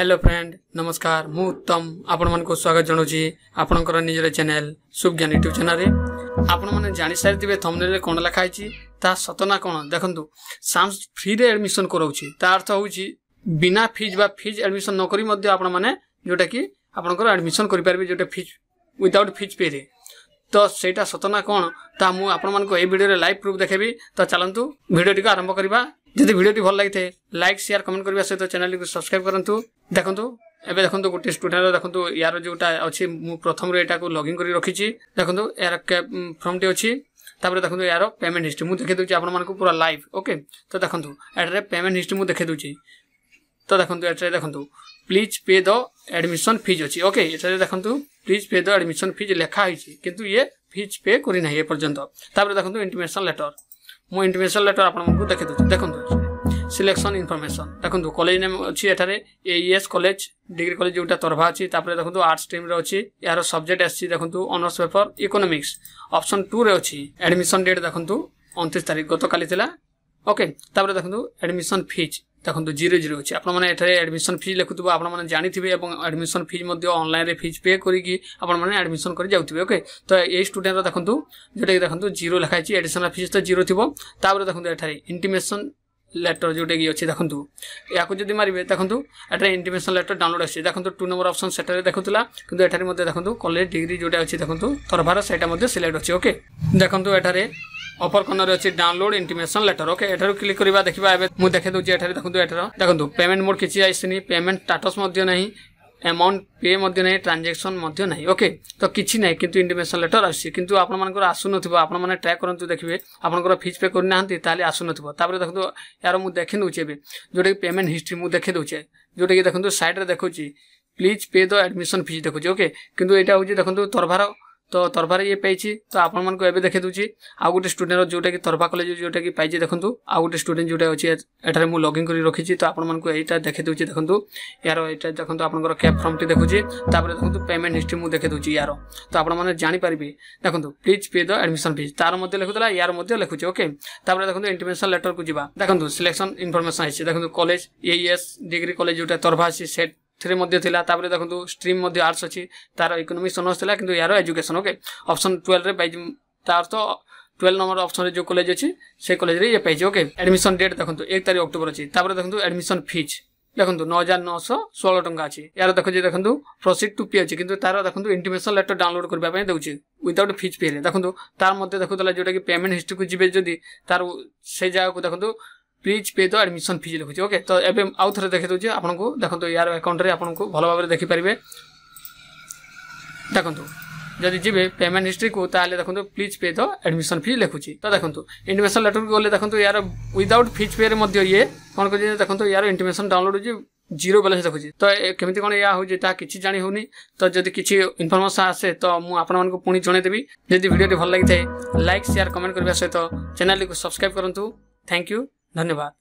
hello friend ନମସ୍କାର ମୁଁ ଉତ୍ତମ ଆପଣମାନଙ୍କୁ ସ୍ୱାଗତ ଜଣାଉଛି ଆପଣଙ୍କର ନିଜର ଚ୍ୟାନେଲ ସୁଜ୍ଞାନ ୟୁଟ୍ୟୁବ୍ ଚ୍ୟାନେଲରେ ଆପଣମାନେ ଜାଣିସାରିଥିବେ ଥମ୍ନେଲରେ କ'ଣ ଲେଖା ହେଇଛି ତାହା ସତ ନା କ'ଣ ଦେଖନ୍ତୁ ସାମ୍ସ ଫ୍ରିରେ ଆଡ଼ମିସନ୍ କରାଉଛି ତା ଅର୍ଥ ହେଉଛି ବିନା ଫିଜ୍ ବା ଫିଜ୍ ଆଡ଼ମିସନ୍ ନ କରି ମଧ୍ୟ ଆପଣମାନେ ଯେଉଁଟାକି ଆପଣଙ୍କର ଆଡ଼ମିସନ୍ କରିପାରିବେ ଯେଉଁଟା ଫିଜ୍ ୱିଦାଉଟ୍ ଫିଜ୍ ପେରେ ତ ସେଇଟା ସତ ନା କ'ଣ ତାହା ମୁଁ ଆପଣମାନଙ୍କୁ ଏହି ଭିଡ଼ିଓରେ ଲାଇଭ୍ ପ୍ରୁଫ୍ ଦେଖେଇବି ତ ଚାଲନ୍ତୁ ଭିଡ଼ିଓଟିକୁ ଆରମ୍ଭ କରିବା যদি ভিডিওটি ভাল লাগিছে লাইক সেয়ার কমেন্ট করা সহ চ্যানেলটি সবসক্রাইব করতু দেখুন এবার দেখুন গোটে স্টুডেন্ট দেখুন ইয়ার যেটা অছি মু প্রথম এটা লগইন করে রাখিছি দেখুন এর ফর্মটি অছি তারপরে দেখুন এর পেমেন্ট হিস্ট্রি মু দেখে দেছি আপনার পুরো লাইভ ওকে তো দেখুন এটার পেমেন্ট হিস্ট্রি মু দেখে দেছি তো দেখুন এটার দেখুন please pay the admission fees অছি ওকে এটার দেখুন please pay the admission fees লেখা হয়েছে কিন্তু ইয়ে ফিজ পে করি না এ পর্যন্ত তাপরে দেখুন ইন্টিমেশন লেটর ମୁଁ ଇଣ୍ଟିମେସନ୍ ଲେଟର୍ ଆପଣଙ୍କୁ ଦେଖି ଦେଉଛି ଦେଖନ୍ତୁ ସିଲେକ୍ସନ୍ ଇନଫର୍ମେସନ୍ ଦେଖନ୍ତୁ କଲେଜ ନେମ୍ ଅଛି ଏଠାରେ A S college degree college ଯେଉଁଟା ତରଭା ଅଛି ତାପରେ ଦେଖନ୍ତୁ ଆର୍ଟ୍ସ ଷ୍ଟ୍ରିମ୍ରେ ଅଛି ଏହାର ସବଜେକ୍ଟ ଆସିଛି ଦେଖନ୍ତୁ ଅନର୍ସ ପେପର୍ ଇକୋନୋମିକ୍ସ ଅପସନ୍ ଟୁରେ ଅଛି ଆଡ଼ମିସନ୍ ଡେଟ୍ ଦେଖନ୍ତୁ ଅଣତିରିଶ ତାରିଖ ଗତକାଲି ଥିଲା ଓକେ ତାପରେ ଦେଖନ୍ତୁ ଆଡ଼ମିସନ୍ ଫିଜ୍ ଦେଖନ୍ତୁ ଜିରୋ ଜିରୋ ଅଛି ଆପଣମାନେ ଏଠାରେ ଆଡ଼ମିସନ୍ ଫିଜ୍ ଲେଖୁଥିବ ଆପଣମାନେ ଜାଣିଥିବେ ଏବଂ ଆଡ଼ମିସନ୍ ଫିଜ୍ ମଧ୍ୟ ଅନଲାଇନ୍ରେ ଫିଜ୍ ପେ କରିକି ଆପଣମାନେ ଆଡ଼ମିସନ୍ କରି ଯାଉଥିବେ ଓକେ ତ ଏଇ ଷ୍ଟୁଡେଣ୍ଟର ଦେଖନ୍ତୁ ଯେଉଁଟାକି ଦେଖନ୍ତୁ ଜିରୋ ଲେଖା ହେଇଛି ଆଡ଼ିସନାଲ୍ ଫିଜ୍ ତ ଜିରୋ ଥିବ ତାପରେ ଦେଖନ୍ତୁ ଏଠାରେ ଇଣ୍ଟିମେସନ୍ ଲେଟର ଯେଉଁଟାକି ଅଛି ଦେଖନ୍ତୁ ଏହାକୁ ଯଦି ମାରିବେ ଦେଖନ୍ତୁ ଏଠାରେ ଇଣ୍ଟିମେସନ୍ ଲେଟର ଡାଉନଲୋଡ୍ ଆସିଛି ଦେଖନ୍ତୁ ଟୁ ନମ୍ବର ଅପସନ୍ ସେଠାରେ ଦେଖୁଥିଲା କିନ୍ତୁ ଏଠାରେ ମଧ୍ୟ ଦେଖନ୍ତୁ କଲେଜ ଡିଗ୍ରୀ ଯେଉଁଟା ଅଛି ଦେଖନ୍ତୁ ତରଭାର ସେଇଟା ମଧ୍ୟ ସିଲେକ୍ଟ ଅଛି ଓକେ ଦେଖନ୍ତୁ ଏଠାରେ অপর কোণ রয়েছে ডাউনলোড ইন্টিমেশন লেটর ওকে এঠার ক্লিক করা দেখা এবে মু দেখে দেছি এঠার দেখুন এঠার দেখুন পেমেন্ট মোড কিছু আসছে পেমেন্ট স্টাটস না অ্যামাউন্ট পে না ট্রানজাকশন না ওকে তো কিছু না কিন্তু ইন্টিমেশন লেটর আসছে কিন্তু আপনার আসুন আপনার ট্রাই করতে দেখবে আপনার ফিজ পে করে না তাহলে আসুন তাপরে দেখুন এর মু দেখে দেছি এবে যেটা পেমেন্ট হিস্ট্রি মু দেখে দেছে যেটা কি দেখুন সাইড্রে দেখুছি please pay the admission fees দেখুছি ওকে কিন্তু এটা হচ্ছে দেখুন তরভার তো তরফারে ইয়ে পেয়েছি তো আপনার এবে দেখে দেছি আউ গোটে স্টুডেন্টর যেটা কি তরফা কলেজ যেটা কি পাইছি দেখুন আউ গোটে স্টুডেন্ট যেটা অছে এটার মু লগইন করে রাখিছি তো আপনার এইটা দেখে দেছি দেখুন ইয়ার এটা দেখুন আপনার ক্যাপ ফর্মটি দেখুছি তাপরে দেখুন পেমেন্ট হিস্ট্রি মু দেখে দেছি ইয়ার তো আপনার জাঁপারে দেখুন please pay the admission fees তার মধ্যে লেখুলা ইয়ার মধ্যে লেখুছি ওকে তাপরে দেখুন ইন্টিমেশন লেটর কু যা দেখুন সিলেকশন ইনফরমেশন আসছে দেখুন কলেজ এ ডিগ্রি কলেজ যেটা তরফা আসছে সেট ଥ୍ରୀ ମଧ୍ୟ ଥିଲା ତାପରେ ଦେଖନ୍ତୁ ଷ୍ଟ୍ରିମ୍ ମଧ୍ୟ ଆର୍ଟ୍ସ ଅଛି ତାର ଇକୋନୋମିକ୍ସ ଅନର୍ସ ଥିଲା କିନ୍ତୁ ଏହାର ଏଜୁକେସନ୍ ଓକେ ଅପସନ୍ ଟୁଏଲ୍ଭରେ ପାଇଛି ତା ଅର୍ଥ টুয়েলভ নম্বর অপশনের যে কলেজ আছে সেই কলেজে ইয়ে পাইছে ওকে আডমিশন ডেট দেখুন এক তারিখ অক্টোবর আছে তারপরে দেখুন আডমিশন ফিজ দেখুন ন হাজার নশো ষোল টঙ্কা আছে এর দেখুন দেখুন প্রসিড টু পি আছে কিন্তু তার দেখুন ইন্টিমেশন লেটর ডাউনলোড করা দেউছে উইদাউট ফিজ পি দেখুন তার মধ্যে দেখুলা যেটা কি পেমেন্ট হিস্ট্রিকে যাবে যদি তার সেই জায়গাকে দেখুন please pay the admission fees লিখুছি ওকে তো এবে আউ থরে দেখে দেছি আপনার দেখুন ইয়ার আকাউন্টরে আপনার ভালো ভাবে দেখিপারে দেখুন যদি যাবে পেমেন্ট হিস্ট্রি কু তাহলে দেখুন please pay the admission fee লিখুছি তো দেখুন ইন্টিমেশন লেটর গেলে দেখুন ইয়ার উইদাউট ফিজ পে ইয়ে কোণ করছে দেখুন ইয়ার ইন্টিমেশন ডাউনলোড হচ্ছে জিরো ব্যালেন্স দেখুছি তো কেমিতি কোণ ইয়া হচ্ছে তা কিছু জানি হোনি তো যদি কিছু ইনফরমেশন আসে তো মু আপনার পুঁ জনাইদেবি যদি ভিডিওটি ভাল লাগি থাকে লাইক সেয়ার কমেন্ট করা সহ চ্যানেলটি সবসক্রাইব করতু থ্যাংক ইউ धन्यवाद